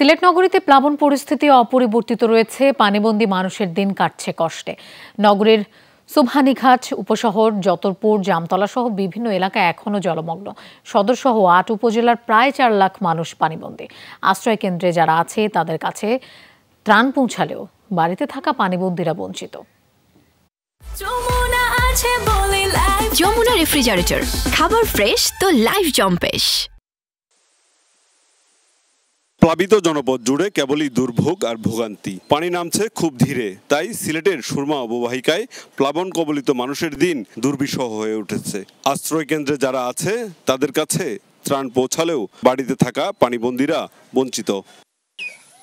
সিলেট নগরীতে প্লাবন পরিস্থিতি অপরিবর্তিত রয়েছে পানিবন্দি মানুষের দিন কাটছে কষ্টে নগরের সুবহানীঘাট উপশহর যতরপুর জামতলা সহ বিভিন্ন এলাকা এখনও জলমগ্ন সদর সহ আট উপজেলার প্রায় চার লাখ মানুষ পানিবন্দী আশ্রয় কেন্দ্রে যারা আছে তাদের কাছে ত্রাণ পৌঁছালেও বাড়িতে থাকা পানিবন্দীরা বঞ্চিত যমুনা রেফ্রিজারেটর খাবার ফ্রেশ তো লাইফ জম্পেশ প্লাবিত জনপদ জুড়ে কেবলই দুর্ভোগ আর ভোগান্তি পানি নামছে খুব ধীরে তাই সিলেটের সুরমা অববাহিকায় প্লাবন কবলিত মানুষের দিন দুর্বিষহ হয়ে উঠেছে আশ্রয় কেন্দ্রে যারা আছে তাদের কাছে ত্রাণ পৌঁছালেও বাড়িতে থাকা পানিবন্দীরা বঞ্চিত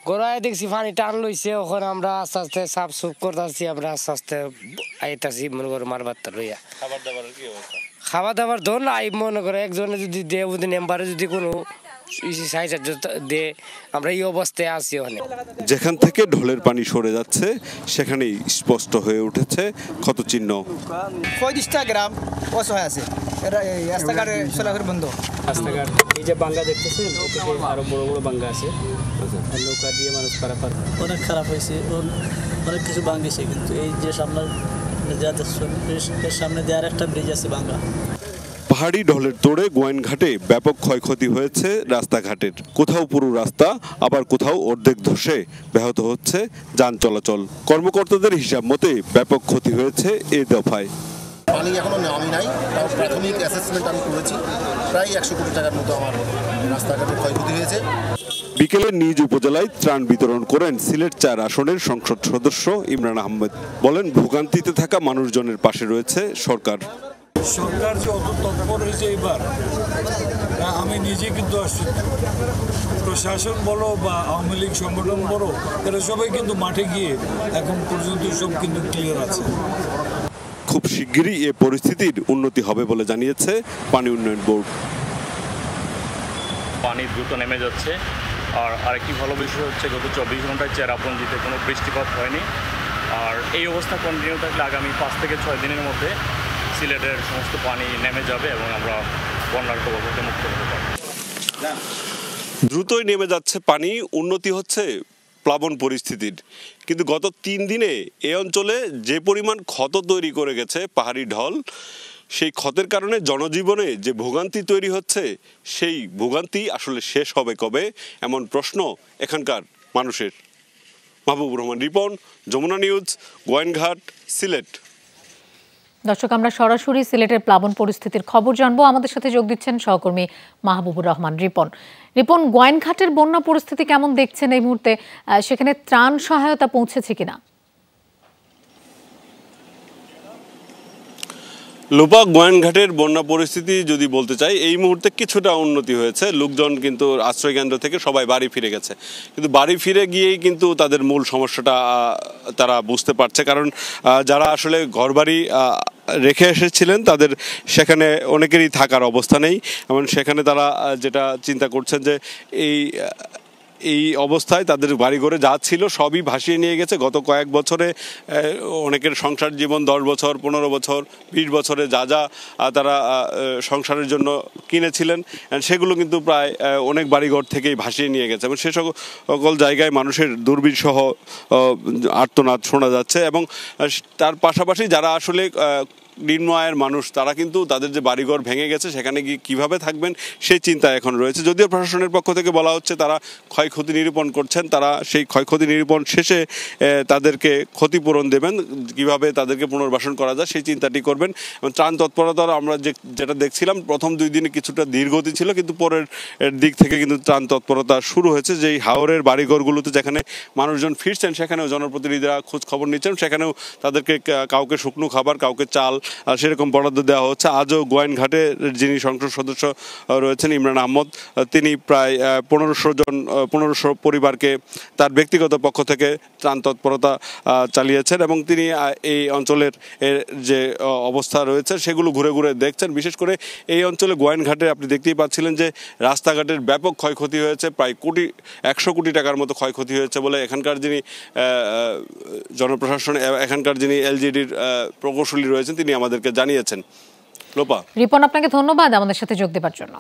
গোড়ায় দেখছি পানি টান লইছে ওখানে আমরা আস্তে আস্তে সাফ সুফ করতেছি আমরা আস্তে আস্তে আইতাছি মনে করো মারবারটা লইয়া খাবার দাবার কি অবস্থা খাবার দাবার ধর না মনে করো একজনে যদি দেয় নেম্বারে যদি কোনো আমরা এই অবস্থায় আছি ওখানে যেখান থেকে ঢোলের পানি সরে যাচ্ছে সেখানেই স্পষ্ট হয়ে উঠেছে ক্ষত চিহ্ন পঁয়ত্রিশটা গ্রাম অসহায় আছে রাস্তাঘাট এই যে বাঙ্গা দেখতেছেন আরো বড় বড় বাঙ্গা আছে আচ্ছা, নৌকা দিয়ে মানুষ পারাপার অনেক খারাপ হয়েছে অনেক কিছু ভাঙেছে কিন্তু এই যে সামনে যাদের সামনে দিয়ে আর একটা ব্রিজ আছে বাংলা ভারী ঢলের তোড়ে ঘাটে ব্যাপক ক্ষয়ক্ষতি হয়েছে রাস্তাঘাটের কোথাও পুরো রাস্তা আবার কোথাও অর্ধেক ধসে ব্যাহত হচ্ছে যান চলাচল কর্মকর্তাদের হিসাব মতে ব্যাপক ক্ষতি হয়েছে এ দফায় পানি এখনো নামি নাই তাও প্রাথমিক অ্যাসেসমেন্ট আমি করেছি প্রায় একশো কোটি টাকার মতো আমার রাস্তাঘাটে ক্ষয়ক্ষতি হয়েছে বিকেলে নিজ উপজেলায় ত্রাণ বিতরণ করেন সিলেট চার আসনের সংসদ সদস্য ইমরান আহমেদ বলেন ভোগান্তিতে থাকা মানুষজনের পাশে রয়েছে সরকার সরকার যে অত তৎপর হয়েছে এবার আমি নিজে কিন্তু আসছি প্রশাসন বলো বা আওয়ামী লীগ সংগঠন বলো এরা সবাই কিন্তু মাঠে গিয়ে এখন পর্যন্ত সব কিন্তু ক্লিয়ার আছে খুব শিগগিরই এ পরিস্থিতির উন্নতি হবে বলে জানিয়েছে পানি উন্নয়ন বোর্ড পানি দ্রুত নেমে যাচ্ছে আর আরেকটি ভালো বিষয় হচ্ছে গত চব্বিশ ঘন্টায় চেরাপুঞ্জিতে কোনো বৃষ্টিপাত হয়নি আর এই অবস্থা কন্টিনিউ থাকলে আগামী পাঁচ থেকে ছয় দিনের মধ্যে সিলেটের সমস্ত পানি নেমে যাবে এবং আমরা বন্যার কবলতে মুক্ত হতে পারবো দ্রুতই নেমে যাচ্ছে পানি উন্নতি হচ্ছে প্লাবন পরিস্থিতির কিন্তু গত তিন দিনে এ অঞ্চলে যে পরিমাণ ক্ষত তৈরি করে গেছে পাহাড়ি ঢল সেই ক্ষতের কারণে জনজীবনে যে ভোগান্তি তৈরি হচ্ছে সেই ভোগান্তি আসলে শেষ হবে কবে এমন প্রশ্ন এখানকার মানুষের মাহবুব রহমান রিপন যমুনা নিউজ গোয়েনঘাট সিলেট দর্শক আমরা সরাসরি সিলেটের প্লাবন পরিস্থিতির খবর জানবো আমাদের সাথে যোগ দিচ্ছেন সহকর্মী মাহবুবুর রহমান রিপন রিপন গোয়েনঘাটের বন্যা পরিস্থিতি কেমন দেখছেন এই মুহূর্তে সেখানে ত্রাণ সহায়তা পৌঁছেছে কিনা লোপা গোয়ানঘাটের বন্যা পরিস্থিতি যদি বলতে চাই এই মুহূর্তে কিছুটা উন্নতি হয়েছে লোকজন কিন্তু আশ্রয়কেন্দ্র থেকে সবাই বাড়ি ফিরে গেছে কিন্তু বাড়ি ফিরে গিয়েই কিন্তু তাদের মূল সমস্যাটা তারা বুঝতে পারছে কারণ যারা আসলে ঘরবাড়ি রেখে এসেছিলেন তাদের সেখানে অনেকেরই থাকার অবস্থা নেই এবং সেখানে তারা যেটা চিন্তা করছেন যে এই এই অবস্থায় তাদের বাড়িঘরে যা ছিল সবই ভাসিয়ে নিয়ে গেছে গত কয়েক বছরে অনেকের সংসার জীবন দশ বছর পনেরো বছর বিশ বছরে যা যা তারা সংসারের জন্য কিনেছিলেন সেগুলো কিন্তু প্রায় অনেক বাড়িঘর থেকেই ভাসিয়ে নিয়ে গেছে এবং সে সকল জায়গায় মানুষের দুর্বিষহ আর্তনাদ শোনা যাচ্ছে এবং তার পাশাপাশি যারা আসলে নিম্ন আয়ের মানুষ তারা কিন্তু তাদের যে বাড়িঘর ভেঙে গেছে সেখানে গিয়ে কীভাবে থাকবেন সেই চিন্তা এখন রয়েছে যদিও প্রশাসনের পক্ষ থেকে বলা হচ্ছে তারা ক্ষয়ক্ষতি নিরূপণ করছেন তারা সেই ক্ষয়ক্ষতি নিরূপণ শেষে তাদেরকে ক্ষতিপূরণ দেবেন কিভাবে তাদেরকে পুনর্বাসন করা যায় সেই চিন্তাটি করবেন এবং ত্রাণ তৎপরতার আমরা যে যেটা দেখছিলাম প্রথম দুই দিনে কিছুটা দীর্ঘতি ছিল কিন্তু পরের দিক থেকে কিন্তু ত্রাণ তৎপরতা শুরু হয়েছে যেই হাওরের বাড়িঘরগুলোতে যেখানে মানুষজন ফিরছেন সেখানেও জনপ্রতিনিধিরা খোঁজ খবর নিচ্ছেন সেখানেও তাদেরকে কাউকে শুকনো খাবার কাউকে চাল আর সেরকম বরাদ্দ দেওয়া হচ্ছে আজও গোয়েনঘাটে যিনি সংসদ সদস্য রয়েছেন ইমরান আহমদ তিনি প্রায় পনেরোশো জন পনেরোশো পরিবারকে তার ব্যক্তিগত পক্ষ থেকে ত্রাণ তৎপরতা চালিয়েছেন এবং তিনি এই অঞ্চলের যে অবস্থা রয়েছে সেগুলো ঘুরে ঘুরে দেখছেন বিশেষ করে এই অঞ্চলে গোয়েনঘাটে আপনি দেখতেই পাচ্ছিলেন যে রাস্তাঘাটের ব্যাপক ক্ষয়ক্ষতি হয়েছে প্রায় কোটি একশো কোটি টাকার মতো ক্ষয়ক্ষতি হয়েছে বলে এখানকার যিনি জনপ্রশাসন এখানকার যিনি এলজিডির প্রকৌশলী রয়েছেন তিনি আমাদেরকে জানিয়েছেন লোপা রিপন আপনাকে ধন্যবাদ আমাদের সাথে যোগ দেবার জন্য